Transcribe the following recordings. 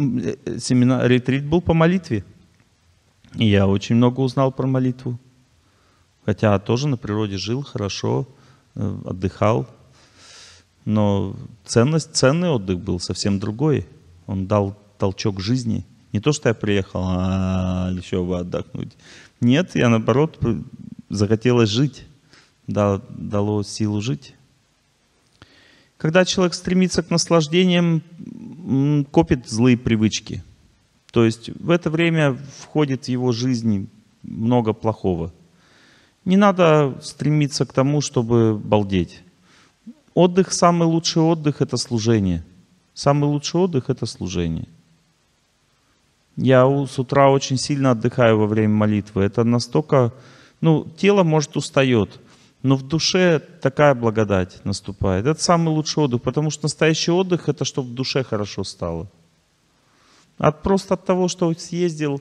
Э, э, семинар, ретрит был по молитве. И я очень много узнал про молитву. Хотя тоже на природе жил хорошо, э, отдыхал. Но ценность, ценный отдых был совсем другой. Он дал толчок жизни. Не то, что я приехал, а, а еще бы отдохнуть. Нет, я наоборот захотелось жить. Да, дало силу жить. Когда человек стремится к наслаждениям, копит злые привычки. То есть в это время входит в его жизнь много плохого. Не надо стремиться к тому, чтобы балдеть. Отдых, самый лучший отдых – это служение. Самый лучший отдых – это служение. Я с утра очень сильно отдыхаю во время молитвы. Это настолько... Ну, тело, может, устает – но в душе такая благодать наступает. Это самый лучший отдых, потому что настоящий отдых это чтобы в душе хорошо стало. От просто от того, что съездил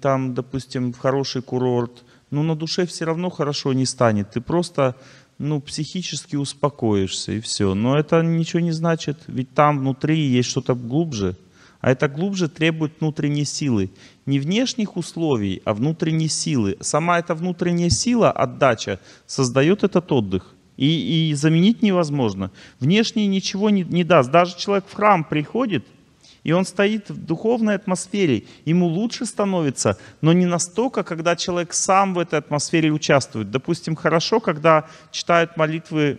там, допустим, в хороший курорт, но ну, на душе все равно хорошо не станет. Ты просто ну, психически успокоишься и все. Но это ничего не значит, ведь там внутри есть что-то глубже – а это глубже требует внутренней силы. Не внешних условий, а внутренней силы. Сама эта внутренняя сила, отдача, создает этот отдых. И, и заменить невозможно. Внешнее ничего не, не даст. Даже человек в храм приходит, и он стоит в духовной атмосфере, ему лучше становится, но не настолько, когда человек сам в этой атмосфере участвует. Допустим, хорошо, когда читают молитвы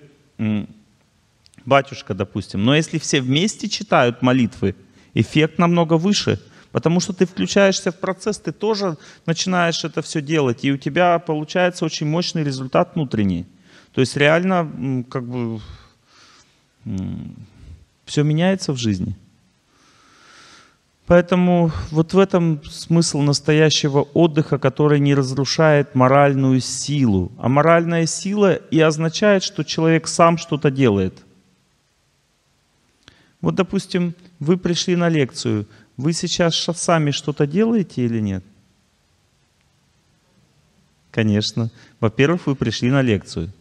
батюшка, допустим, но если все вместе читают молитвы, эффект намного выше, потому что ты включаешься в процесс, ты тоже начинаешь это все делать, и у тебя получается очень мощный результат внутренний. То есть реально как бы все меняется в жизни. Поэтому вот в этом смысл настоящего отдыха, который не разрушает моральную силу. А моральная сила и означает, что человек сам что-то делает. Вот, допустим, вы пришли на лекцию. Вы сейчас сами что-то делаете или нет? Конечно. Во-первых, вы пришли на лекцию.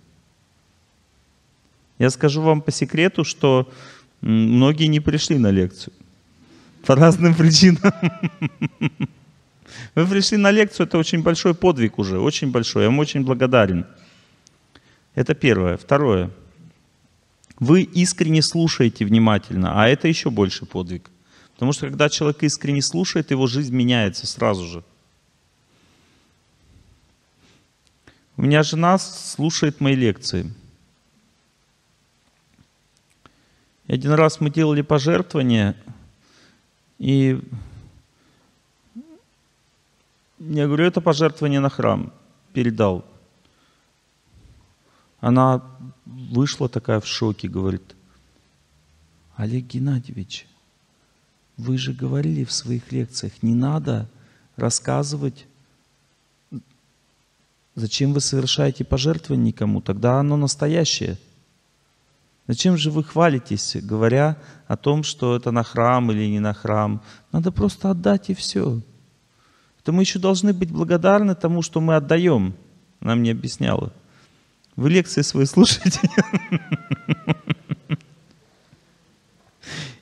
Я скажу вам по секрету, что многие не пришли на лекцию. По разным причинам. Вы пришли на лекцию, это очень большой подвиг уже, очень большой. Я вам очень благодарен. Это первое. Второе. Вы искренне слушаете внимательно, а это еще больше подвиг. Потому что когда человек искренне слушает, его жизнь меняется сразу же. У меня жена слушает мои лекции. И один раз мы делали пожертвование, и я говорю, это пожертвование на храм передал. Она вышла такая в шоке, говорит, Олег Геннадьевич, вы же говорили в своих лекциях, не надо рассказывать, зачем вы совершаете пожертвование никому, тогда оно настоящее. Зачем же вы хвалитесь, говоря о том, что это на храм или не на храм? Надо просто отдать и все. Это мы еще должны быть благодарны тому, что мы отдаем. Она мне объясняла. Вы лекции свои слушаете?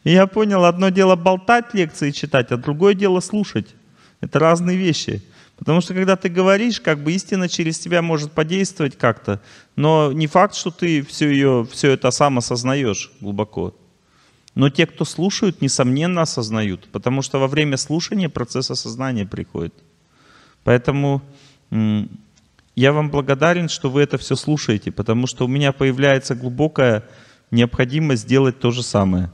И я понял, одно дело болтать лекции читать, а другое дело слушать. Это разные вещи. Потому что когда ты говоришь, как бы истина через тебя может подействовать как-то, но не факт, что ты все, ее, все это сам осознаешь глубоко. Но те, кто слушают, несомненно осознают, потому что во время слушания процесс осознания приходит. Поэтому я вам благодарен, что вы это все слушаете, потому что у меня появляется глубокая необходимость сделать то же самое.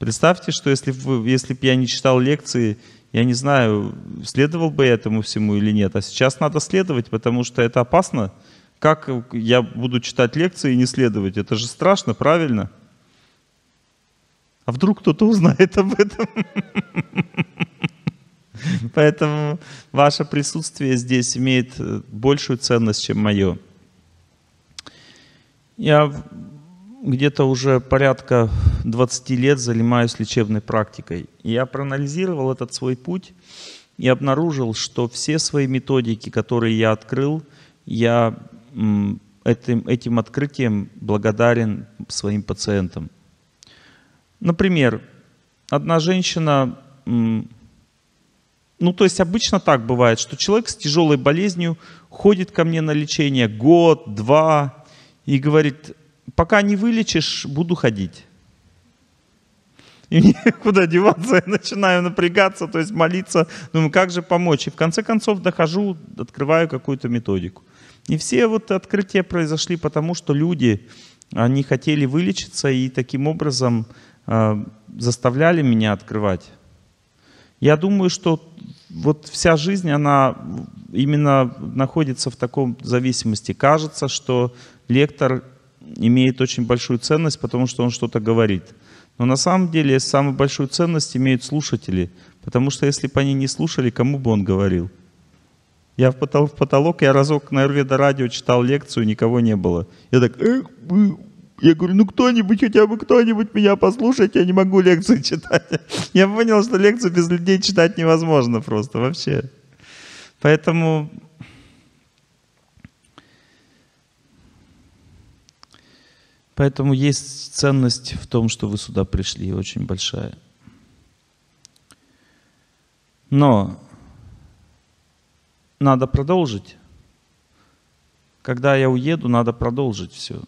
Представьте, что если бы если б я не читал лекции, я не знаю, следовал бы я этому всему или нет. А сейчас надо следовать, потому что это опасно. Как я буду читать лекции и не следовать? Это же страшно, правильно? А вдруг кто-то узнает об этом? Поэтому ваше присутствие здесь имеет э, большую ценность, чем мое. Я где-то уже порядка 20 лет занимаюсь лечебной практикой. Я проанализировал этот свой путь и обнаружил, что все свои методики, которые я открыл, я этим, этим открытием благодарен своим пациентам. Например, одна женщина ну, то есть обычно так бывает, что человек с тяжелой болезнью ходит ко мне на лечение год, два и говорит, пока не вылечишь, буду ходить. И мне куда деваться, я начинаю напрягаться, то есть молиться, думаю, как же помочь. И в конце концов дохожу, открываю какую-то методику. И все вот открытия произошли потому, что люди, они хотели вылечиться и таким образом э, заставляли меня открывать я думаю, что вот вся жизнь, она именно находится в таком зависимости. Кажется, что лектор имеет очень большую ценность, потому что он что-то говорит. Но на самом деле самую большую ценность имеют слушатели, потому что если бы они не слушали, кому бы он говорил? Я в потолок, я разок на Эрведа радио читал лекцию, никого не было. Я так, эх, эх, я говорю, ну кто-нибудь, хотя бы кто-нибудь меня послушать, я не могу лекции читать. Я понял, что лекцию без людей читать невозможно просто вообще. Поэтому Поэтому есть ценность в том, что вы сюда пришли, очень большая. Но надо продолжить. Когда я уеду, надо продолжить все.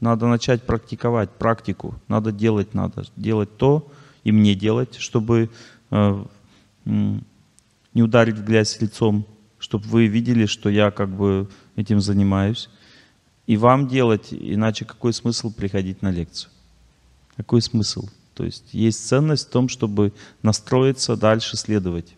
Надо начать практиковать практику. Надо делать, надо делать то и мне делать, чтобы э, не ударить в грязь лицом, чтобы вы видели, что я как бы этим занимаюсь. И вам делать, иначе какой смысл приходить на лекцию? Какой смысл? То есть есть ценность в том, чтобы настроиться дальше следовать.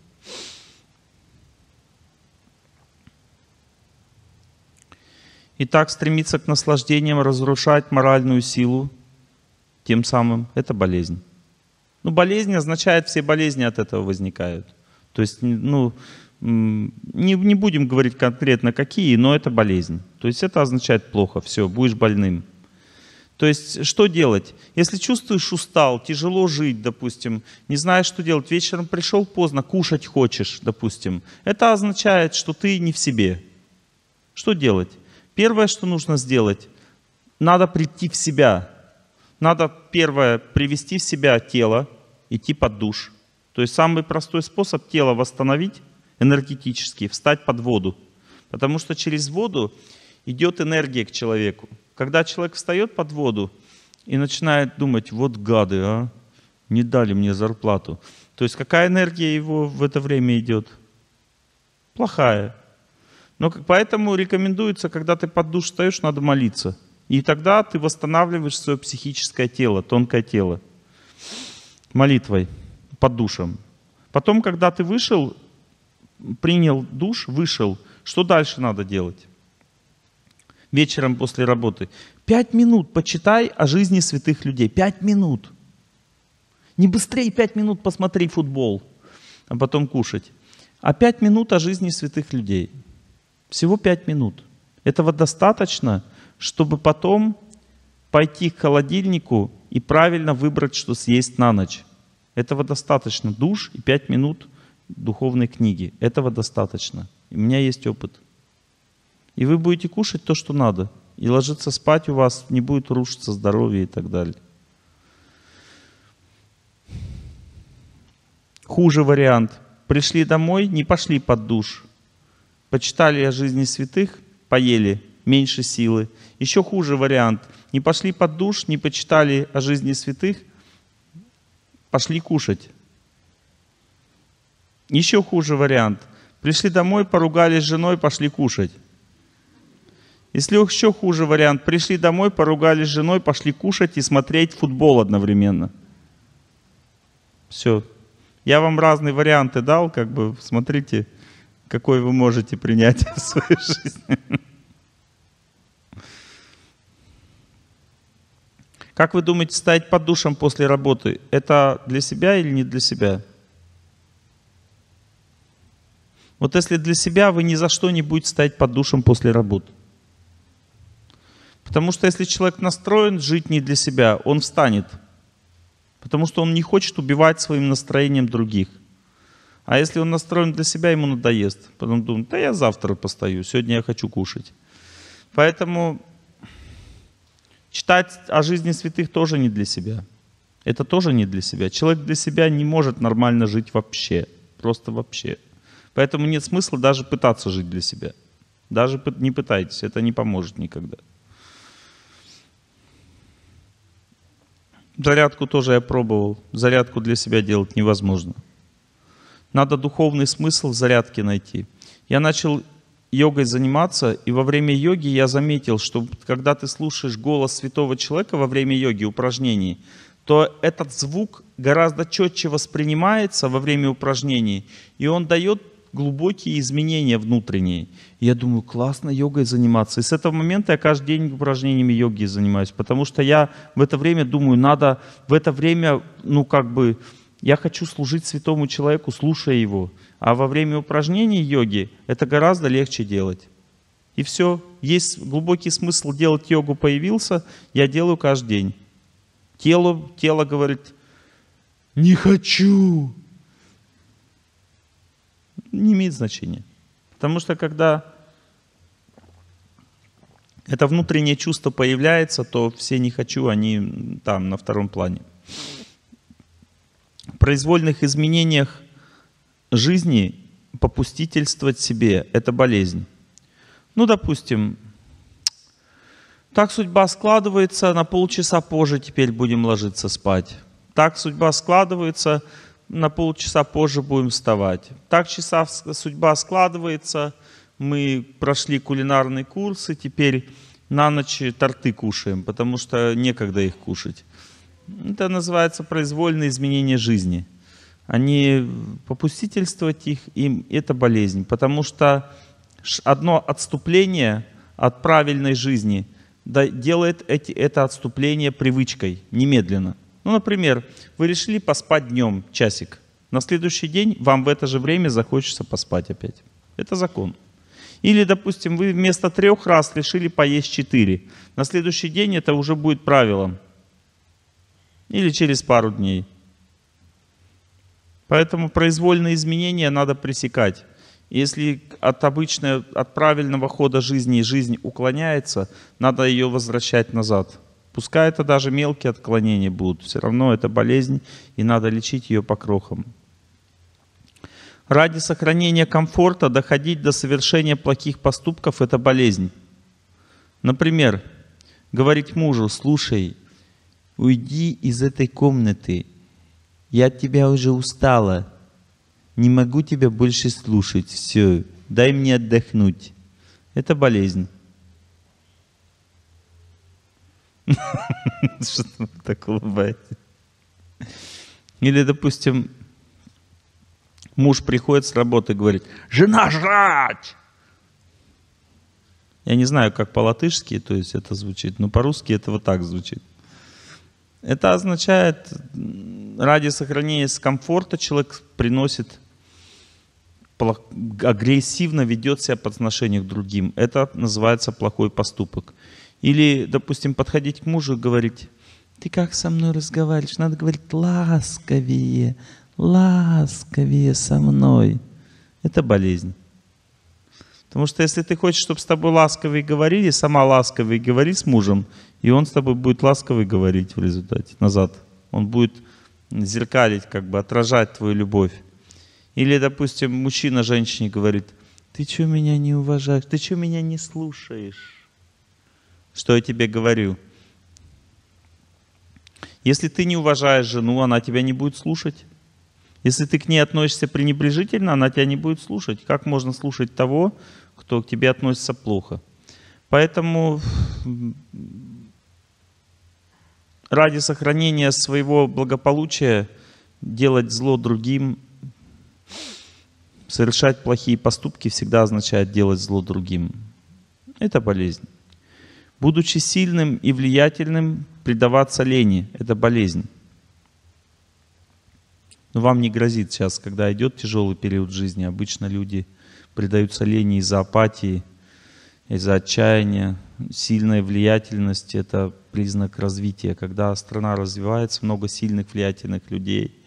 и так стремиться к наслаждениям разрушать моральную силу, тем самым это болезнь. Ну, болезнь означает, все болезни от этого возникают. То есть, ну, не, не будем говорить конкретно какие, но это болезнь. То есть это означает плохо, все, будешь больным. То есть что делать? Если чувствуешь устал, тяжело жить, допустим, не знаешь, что делать, вечером пришел поздно, кушать хочешь, допустим, это означает, что ты не в себе. Что делать? Первое, что нужно сделать, надо прийти в себя. Надо первое привести в себя тело, идти под душ. То есть самый простой способ тело восстановить энергетически, встать под воду. Потому что через воду идет энергия к человеку. Когда человек встает под воду и начинает думать, вот гады, а, не дали мне зарплату. То есть какая энергия его в это время идет? Плохая. Но поэтому рекомендуется, когда ты под душ встаешь, надо молиться. И тогда ты восстанавливаешь свое психическое тело, тонкое тело. Молитвой под душем. Потом, когда ты вышел, принял душ, вышел, что дальше надо делать? Вечером после работы. Пять минут почитай о жизни святых людей. Пять минут. Не быстрее пять минут посмотри футбол, а потом кушать. А пять минут о жизни святых людей – всего пять минут. Этого достаточно, чтобы потом пойти к холодильнику и правильно выбрать, что съесть на ночь. Этого достаточно. Душ и пять минут духовной книги. Этого достаточно. У меня есть опыт. И вы будете кушать то, что надо. И ложиться спать у вас не будет рушиться здоровье и так далее. Хуже вариант. Пришли домой, не пошли под душ – Почитали о жизни святых, поели, меньше силы. Еще хуже вариант. Не пошли под душ, не почитали о жизни святых, пошли кушать. Еще хуже вариант. Пришли домой, поругались с женой, пошли кушать. Если еще хуже вариант, пришли домой, поругались с женой, пошли кушать и смотреть футбол одновременно. Все. Я вам разные варианты дал, как бы смотрите какой вы можете принять в своей жизни. Как вы думаете, стоять под душем после работы, это для себя или не для себя? Вот если для себя, вы ни за что не будете стоять под душем после работы. Потому что если человек настроен жить не для себя, он встанет. Потому что он не хочет убивать своим настроением других. А если он настроен для себя, ему надоест. Потом думает, да я завтра постою, сегодня я хочу кушать. Поэтому читать о жизни святых тоже не для себя. Это тоже не для себя. Человек для себя не может нормально жить вообще. Просто вообще. Поэтому нет смысла даже пытаться жить для себя. Даже не пытайтесь, это не поможет никогда. Зарядку тоже я пробовал. Зарядку для себя делать невозможно. Надо духовный смысл в зарядке найти. Я начал йогой заниматься, и во время йоги я заметил, что когда ты слушаешь голос святого человека во время йоги, упражнений, то этот звук гораздо четче воспринимается во время упражнений, и он дает глубокие изменения внутренние. я думаю, классно йогой заниматься. И с этого момента я каждый день упражнениями йоги занимаюсь, потому что я в это время думаю, надо в это время, ну как бы, я хочу служить святому человеку, слушая его. А во время упражнений йоги это гораздо легче делать. И все. Есть глубокий смысл делать йогу появился, я делаю каждый день. Тело, тело говорит, не хочу. Не имеет значения. Потому что когда это внутреннее чувство появляется, то все не хочу, они там на втором плане произвольных изменениях жизни попустительствовать себе – это болезнь. Ну, допустим, так судьба складывается, на полчаса позже теперь будем ложиться спать. Так судьба складывается, на полчаса позже будем вставать. Так часа судьба складывается, мы прошли кулинарные курсы, теперь на ночь торты кушаем, потому что некогда их кушать. Это называется произвольные изменения жизни. Они попустительствовать их, им это болезнь, потому что одно отступление от правильной жизни делает эти, это отступление привычкой немедленно. Ну, например, вы решили поспать днем часик. На следующий день вам в это же время захочется поспать опять. Это закон. Или, допустим, вы вместо трех раз решили поесть четыре. На следующий день это уже будет правилом или через пару дней. Поэтому произвольные изменения надо пресекать. Если от обычного, от правильного хода жизни жизнь уклоняется, надо ее возвращать назад. Пускай это даже мелкие отклонения будут, все равно это болезнь, и надо лечить ее по крохам. Ради сохранения комфорта доходить до совершения плохих поступков – это болезнь. Например, говорить мужу, слушай, уйди из этой комнаты. Я от тебя уже устала. Не могу тебя больше слушать. Все, дай мне отдохнуть. Это болезнь. Что там так улыбается? Или, допустим, муж приходит с работы и говорит, жена жрать! Я не знаю, как по-латышски, то есть это звучит, но по-русски это вот так звучит. Это означает, ради сохранения комфорта человек приносит, агрессивно ведет себя по отношению к другим. Это называется плохой поступок. Или, допустим, подходить к мужу и говорить, ты как со мной разговариваешь? Надо говорить ласковее, ласковее со мной. Это болезнь. Потому что если ты хочешь, чтобы с тобой ласковые говорили, сама ласковые говори с мужем, и он с тобой будет ласковый говорить в результате назад. Он будет зеркалить, как бы отражать твою любовь. Или, допустим, мужчина женщине говорит, ты что меня не уважаешь, ты что меня не слушаешь, что я тебе говорю. Если ты не уважаешь жену, она тебя не будет слушать. Если ты к ней относишься пренебрежительно, она тебя не будет слушать. Как можно слушать того, кто к тебе относится плохо? Поэтому ради сохранения своего благополучия делать зло другим, совершать плохие поступки всегда означает делать зло другим. Это болезнь. Будучи сильным и влиятельным, предаваться лени – это болезнь. Но вам не грозит сейчас, когда идет тяжелый период жизни. Обычно люди предаются лени из-за апатии, из-за отчаяния. Сильная влиятельность – это признак развития. Когда страна развивается, много сильных влиятельных людей,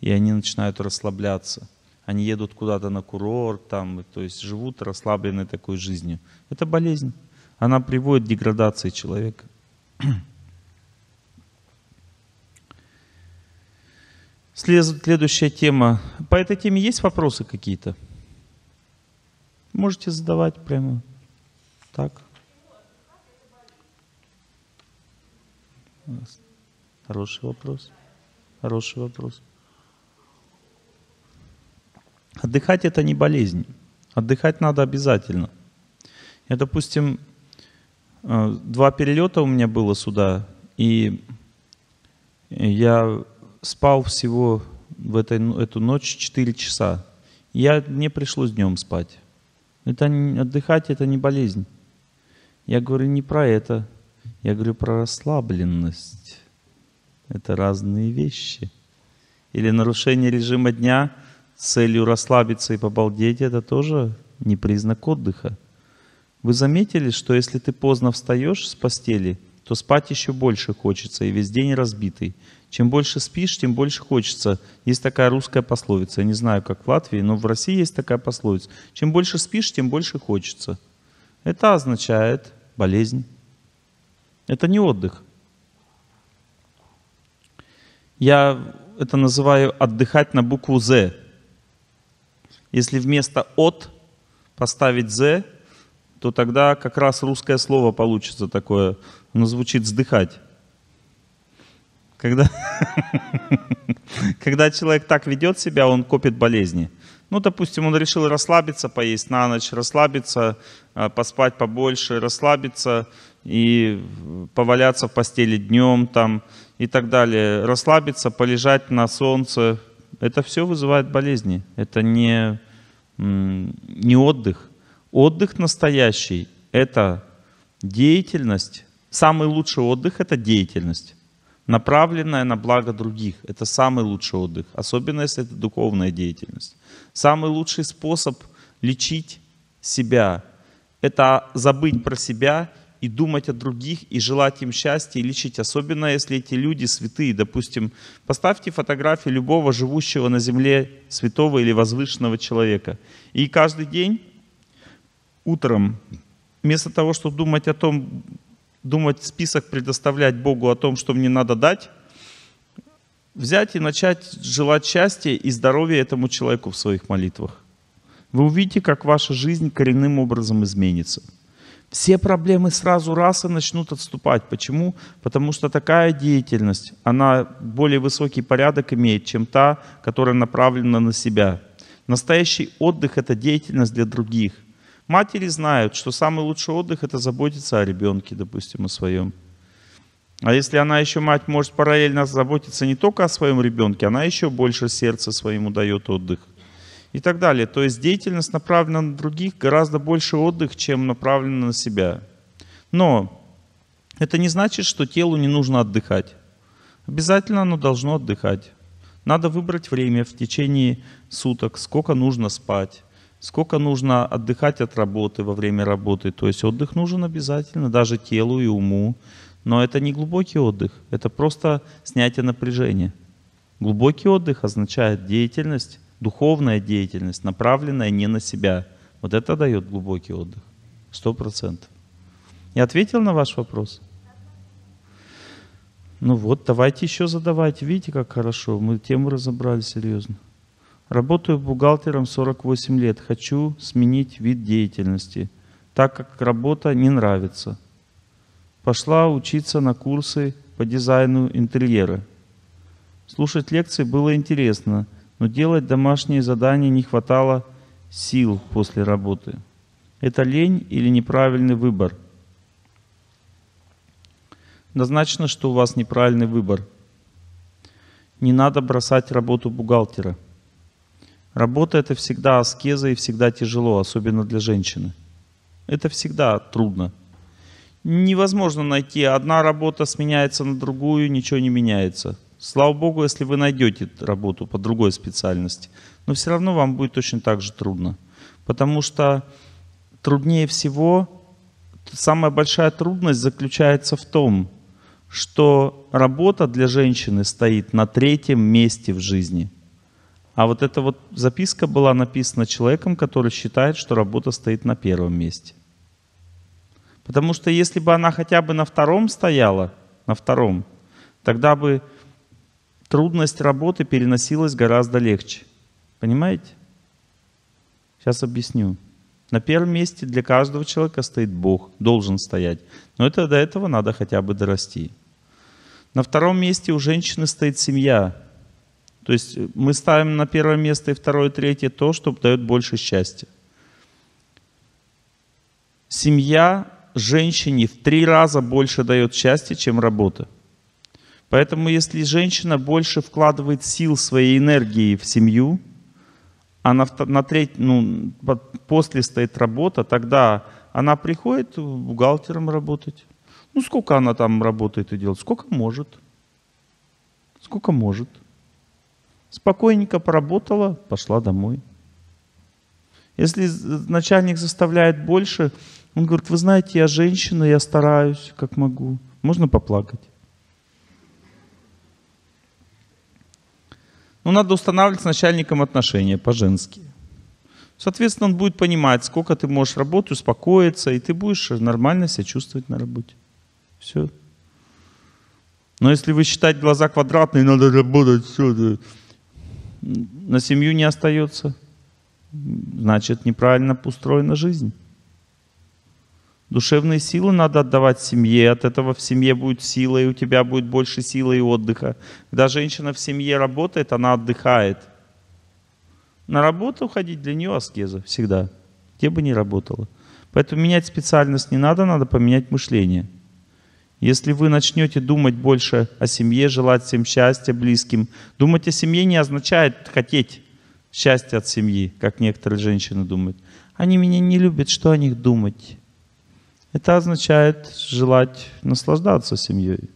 и они начинают расслабляться. Они едут куда-то на курорт, там, то есть живут расслабленной такой жизнью. Это болезнь. Она приводит к деградации человека. Следующая тема. По этой теме есть вопросы какие-то? Можете задавать прямо так. Хороший вопрос. Хороший вопрос. Отдыхать это не болезнь. Отдыхать надо обязательно. Я, допустим, э, два перелета у меня было сюда, и я спал всего в этой, ну, эту ночь 4 часа. Я, мне пришлось днем спать. Это отдыхать это не болезнь. Я говорю не про это. Я говорю про расслабленность. Это разные вещи. Или нарушение режима дня с целью расслабиться и побалдеть, это тоже не признак отдыха. Вы заметили, что если ты поздно встаешь с постели, то спать еще больше хочется и весь день разбитый. Чем больше спишь, тем больше хочется. Есть такая русская пословица. Я не знаю, как в Латвии, но в России есть такая пословица. Чем больше спишь, тем больше хочется. Это означает болезнь. Это не отдых. Я это называю отдыхать на букву «З». Если вместо «от» поставить «З», то тогда как раз русское слово получится такое. Оно звучит «сдыхать». Когда, когда человек так ведет себя, он копит болезни. Ну, допустим, он решил расслабиться, поесть на ночь, расслабиться, а, поспать побольше, расслабиться и поваляться в постели днем там и так далее. Расслабиться, полежать на солнце. Это все вызывает болезни. Это не, не отдых. Отдых настоящий – это деятельность. Самый лучший отдых – это деятельность направленная на благо других. Это самый лучший отдых, особенно если это духовная деятельность. Самый лучший способ лечить себя – это забыть про себя и думать о других, и желать им счастья, и лечить. Особенно, если эти люди святые. Допустим, поставьте фотографии любого живущего на земле святого или возвышенного человека. И каждый день утром, вместо того, чтобы думать о том, думать список, предоставлять Богу о том, что мне надо дать, взять и начать желать счастья и здоровья этому человеку в своих молитвах. Вы увидите, как ваша жизнь коренным образом изменится. Все проблемы сразу раз и начнут отступать. Почему? Потому что такая деятельность, она более высокий порядок имеет, чем та, которая направлена на себя. Настоящий отдых – это деятельность для других. Матери знают, что самый лучший отдых – это заботиться о ребенке, допустим, о своем. А если она еще, мать, может параллельно заботиться не только о своем ребенке, она еще больше сердца своему дает отдых. И так далее. То есть деятельность направлена на других, гораздо больше отдых, чем направлена на себя. Но это не значит, что телу не нужно отдыхать. Обязательно оно должно отдыхать. Надо выбрать время в течение суток, сколько нужно спать сколько нужно отдыхать от работы во время работы. То есть отдых нужен обязательно, даже телу и уму. Но это не глубокий отдых, это просто снятие напряжения. Глубокий отдых означает деятельность, духовная деятельность, направленная не на себя. Вот это дает глубокий отдых. Сто процентов. Я ответил на ваш вопрос? Ну вот, давайте еще задавайте. Видите, как хорошо. Мы тему разобрали серьезно. Работаю бухгалтером 48 лет. Хочу сменить вид деятельности, так как работа не нравится. Пошла учиться на курсы по дизайну интерьера. Слушать лекции было интересно, но делать домашние задания не хватало сил после работы. Это лень или неправильный выбор? Назначено, что у вас неправильный выбор. Не надо бросать работу бухгалтера – Работа это всегда аскеза и всегда тяжело, особенно для женщины. Это всегда трудно. Невозможно найти, одна работа сменяется на другую, ничего не меняется. Слава богу, если вы найдете работу по другой специальности, но все равно вам будет точно так же трудно. Потому что труднее всего, самая большая трудность заключается в том, что работа для женщины стоит на третьем месте в жизни – а вот эта вот записка была написана человеком, который считает, что работа стоит на первом месте. Потому что если бы она хотя бы на втором стояла, на втором, тогда бы трудность работы переносилась гораздо легче. Понимаете? Сейчас объясню. На первом месте для каждого человека стоит Бог, должен стоять. Но это до этого надо хотя бы дорасти. На втором месте у женщины стоит семья, то есть э, мы ставим на первое место и второе, и третье то, что дает больше счастья. Семья женщине в три раза больше дает счастья, чем работа. Поэтому если женщина больше вкладывает сил своей энергии в семью, а на, на треть, ну, после стоит работа, тогда она приходит бухгалтером работать. Ну, сколько она там работает и делает? Сколько может. Сколько может. Спокойненько поработала, пошла домой. Если начальник заставляет больше, он говорит, вы знаете, я женщина, я стараюсь, как могу. Можно поплакать. Но ну, надо устанавливать с начальником отношения по-женски. Соответственно, он будет понимать, сколько ты можешь работать, успокоиться, и ты будешь нормально себя чувствовать на работе. Все. Но если вы считаете глаза квадратные, надо работать, все, на семью не остается, значит, неправильно устроена жизнь. Душевные силы надо отдавать семье, от этого в семье будет сила, и у тебя будет больше силы и отдыха. Когда женщина в семье работает, она отдыхает. На работу ходить для нее аскеза всегда, где бы ни работала. Поэтому менять специальность не надо, надо поменять мышление – если вы начнете думать больше о семье, желать всем счастья близким, думать о семье не означает хотеть счастья от семьи, как некоторые женщины думают. Они меня не любят, что о них думать? Это означает желать наслаждаться семьей.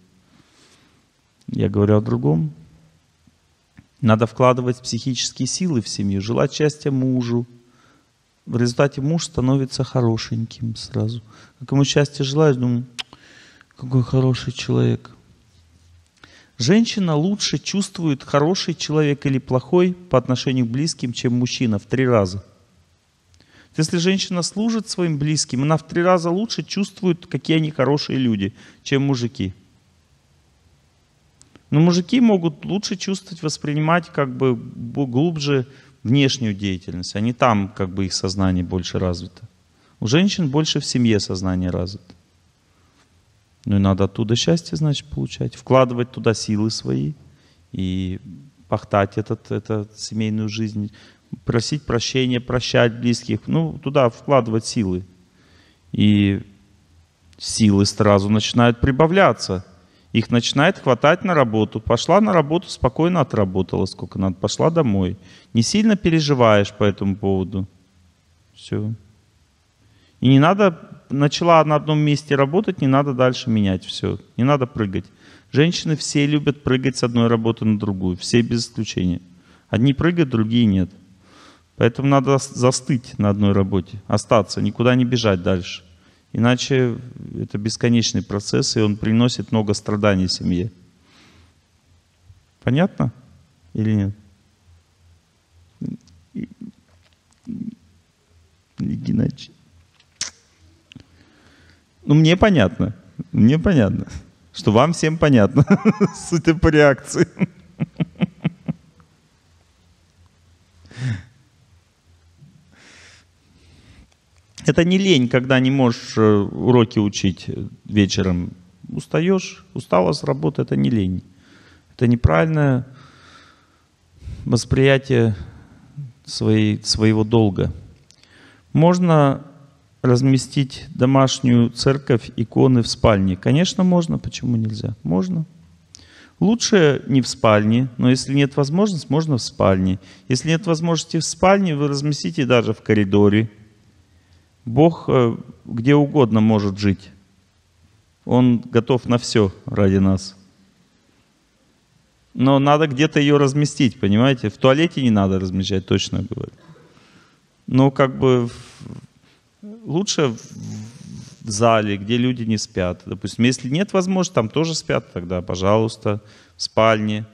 Я говорю о другом. Надо вкладывать психические силы в семью, желать счастья мужу. В результате муж становится хорошеньким сразу. Как ему счастье желаешь, думаю, какой хороший человек. Женщина лучше чувствует, хороший человек или плохой по отношению к близким, чем мужчина в три раза. Если женщина служит своим близким, она в три раза лучше чувствует, какие они хорошие люди, чем мужики. Но мужики могут лучше чувствовать, воспринимать как бы глубже внешнюю деятельность. Они там как бы их сознание больше развито. У женщин больше в семье сознание развито. Ну и надо оттуда счастье, значит, получать. Вкладывать туда силы свои и пахтать этот, этот семейную жизнь. Просить прощения, прощать близких. Ну, туда вкладывать силы. И силы сразу начинают прибавляться. Их начинает хватать на работу. Пошла на работу, спокойно отработала сколько надо. Пошла домой. Не сильно переживаешь по этому поводу. Все. И не надо начала на одном месте работать, не надо дальше менять все, не надо прыгать. Женщины все любят прыгать с одной работы на другую, все без исключения. Одни прыгают, другие нет. Поэтому надо застыть на одной работе, остаться, никуда не бежать дальше. Иначе это бесконечный процесс, и он приносит много страданий семье. Понятно или нет? Геннадьевич. Ну, мне понятно. Мне понятно. Что вам всем понятно, судя по реакции. Это не лень, когда не можешь э, уроки учить вечером. Устаешь, устала с работы, это не лень. Это неправильное восприятие своей, своего долга. Можно разместить домашнюю церковь, иконы в спальне? Конечно, можно. Почему нельзя? Можно. Лучше не в спальне, но если нет возможности, можно в спальне. Если нет возможности в спальне, вы разместите даже в коридоре. Бог э, где угодно может жить. Он готов на все ради нас. Но надо где-то ее разместить, понимаете? В туалете не надо размещать, точно говорю. Но ну, как бы лучше в зале, где люди не спят. Допустим, если нет возможности, там тоже спят, тогда, пожалуйста, в спальне.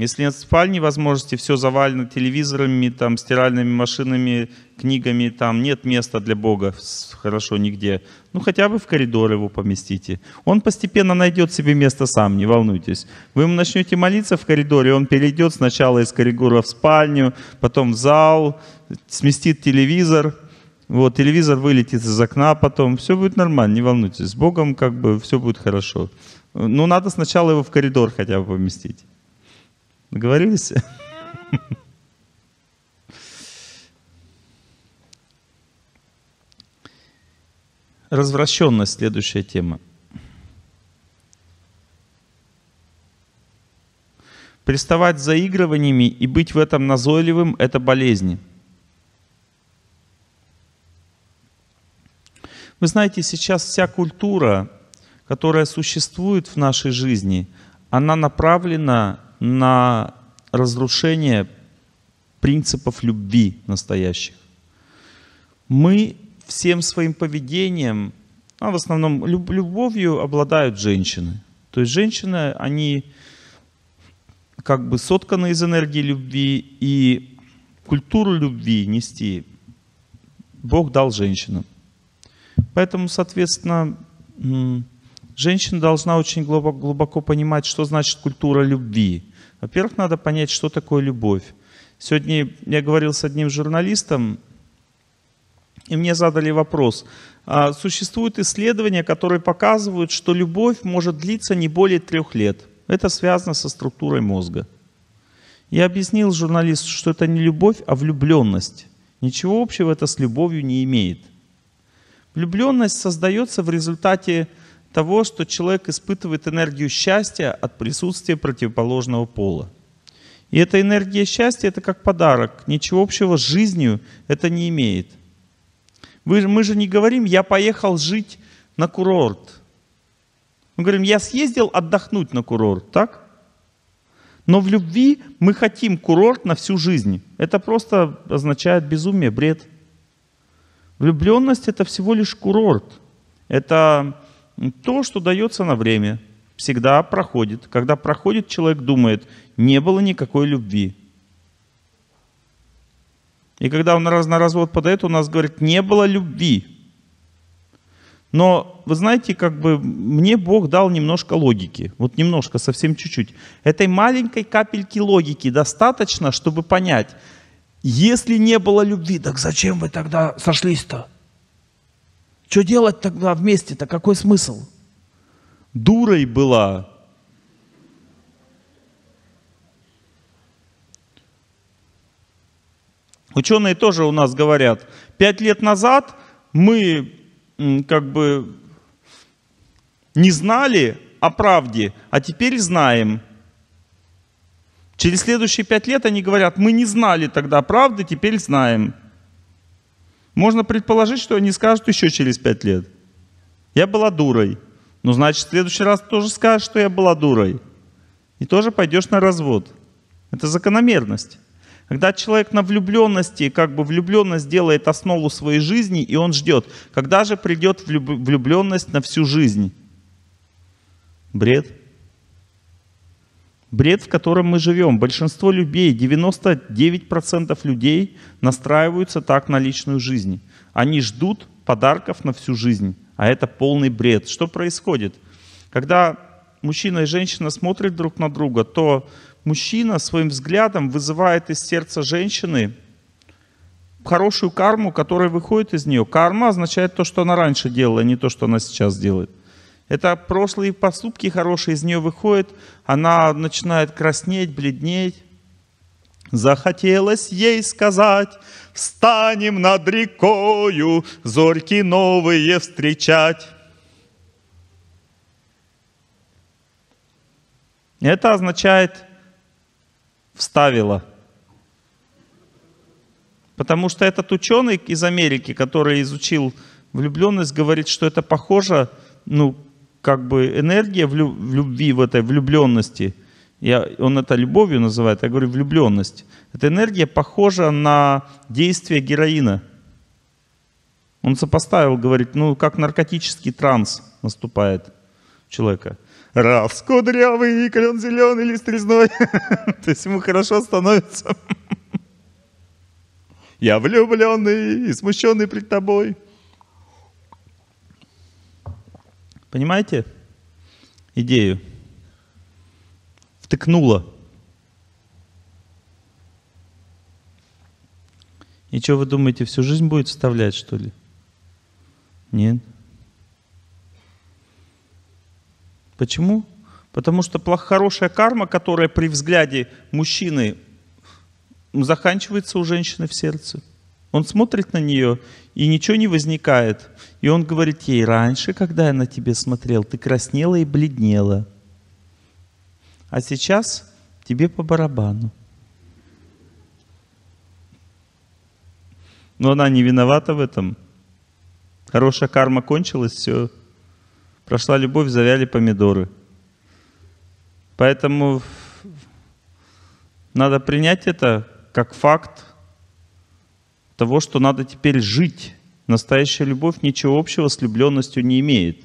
Если нет спальни возможности, все завалено телевизорами, там, стиральными машинами, книгами, там нет места для Бога хорошо нигде. Ну, хотя бы в коридор его поместите. Он постепенно найдет себе место сам, не волнуйтесь. Вы ему начнете молиться в коридоре, он перейдет сначала из коридора в спальню, потом в зал, сместит телевизор – вот, телевизор вылетит из окна потом, все будет нормально, не волнуйтесь. С Богом как бы все будет хорошо. Но ну, надо сначала его в коридор хотя бы поместить. Договорились? Развращенность – следующая тема. Приставать заигрываниями и быть в этом назойливым – это болезнь. Вы знаете, сейчас вся культура, которая существует в нашей жизни, она направлена на разрушение принципов любви настоящих. Мы всем своим поведением, а в основном любовью обладают женщины. То есть женщины, они как бы сотканы из энергии любви, и культуру любви нести Бог дал женщинам. Поэтому, соответственно, женщина должна очень глубоко, глубоко понимать, что значит культура любви. Во-первых, надо понять, что такое любовь. Сегодня я говорил с одним журналистом, и мне задали вопрос. А существуют исследования, которые показывают, что любовь может длиться не более трех лет. Это связано со структурой мозга. Я объяснил журналисту, что это не любовь, а влюбленность. Ничего общего это с любовью не имеет. Влюбленность создается в результате того, что человек испытывает энергию счастья от присутствия противоположного пола. И эта энергия счастья – это как подарок. Ничего общего с жизнью это не имеет. Мы же не говорим «я поехал жить на курорт». Мы говорим «я съездил отдохнуть на курорт», так? Но в любви мы хотим курорт на всю жизнь. Это просто означает безумие, бред – Влюбленность это всего лишь курорт. Это то, что дается на время. Всегда проходит. Когда проходит, человек думает, не было никакой любви. И когда он раз на развод подает, у нас говорит, не было любви. Но вы знаете, как бы мне Бог дал немножко логики. Вот немножко, совсем чуть-чуть. Этой маленькой капельки логики достаточно, чтобы понять, если не было любви, так зачем вы тогда сошлись-то? Что делать тогда вместе-то? Какой смысл? Дурой была. Ученые тоже у нас говорят, пять лет назад мы как бы не знали о правде, а теперь знаем – Через следующие пять лет они говорят, мы не знали тогда правды, теперь знаем. Можно предположить, что они скажут еще через пять лет. Я была дурой. Ну, значит, в следующий раз тоже скажешь, что я была дурой. И тоже пойдешь на развод. Это закономерность. Когда человек на влюбленности, как бы влюбленность делает основу своей жизни, и он ждет, когда же придет влюбленность на всю жизнь. Бред. Бред, в котором мы живем. Большинство людей, 99% людей настраиваются так на личную жизнь. Они ждут подарков на всю жизнь, а это полный бред. Что происходит? Когда мужчина и женщина смотрят друг на друга, то мужчина своим взглядом вызывает из сердца женщины хорошую карму, которая выходит из нее. Карма означает то, что она раньше делала, а не то, что она сейчас делает. Это прошлые поступки хорошие из нее выходят, она начинает краснеть, бледнеть. Захотелось ей сказать, встанем над рекою, зорьки новые встречать. Это означает «вставила». Потому что этот ученый из Америки, который изучил влюбленность, говорит, что это похоже, ну, как бы энергия в, лю, в любви, в этой влюбленности, я, он это любовью называет, я говорю влюбленность, эта энергия похожа на действие героина. Он сопоставил, говорит, ну как наркотический транс наступает человека. Раз кудрявый и клен зеленый лист резной. То есть ему хорошо становится. Я влюбленный и смущенный пред тобой. Понимаете идею? Втыкнула. И что вы думаете, всю жизнь будет вставлять, что ли? Нет. Почему? Потому что хорошая карма, которая при взгляде мужчины заканчивается у женщины в сердце. Он смотрит на нее, и ничего не возникает. И он говорит ей, раньше, когда я на тебе смотрел, ты краснела и бледнела. А сейчас тебе по барабану. Но она не виновата в этом. Хорошая карма кончилась, все. Прошла любовь, завяли помидоры. Поэтому надо принять это как факт, того, что надо теперь жить. Настоящая любовь ничего общего с влюбленностью не имеет.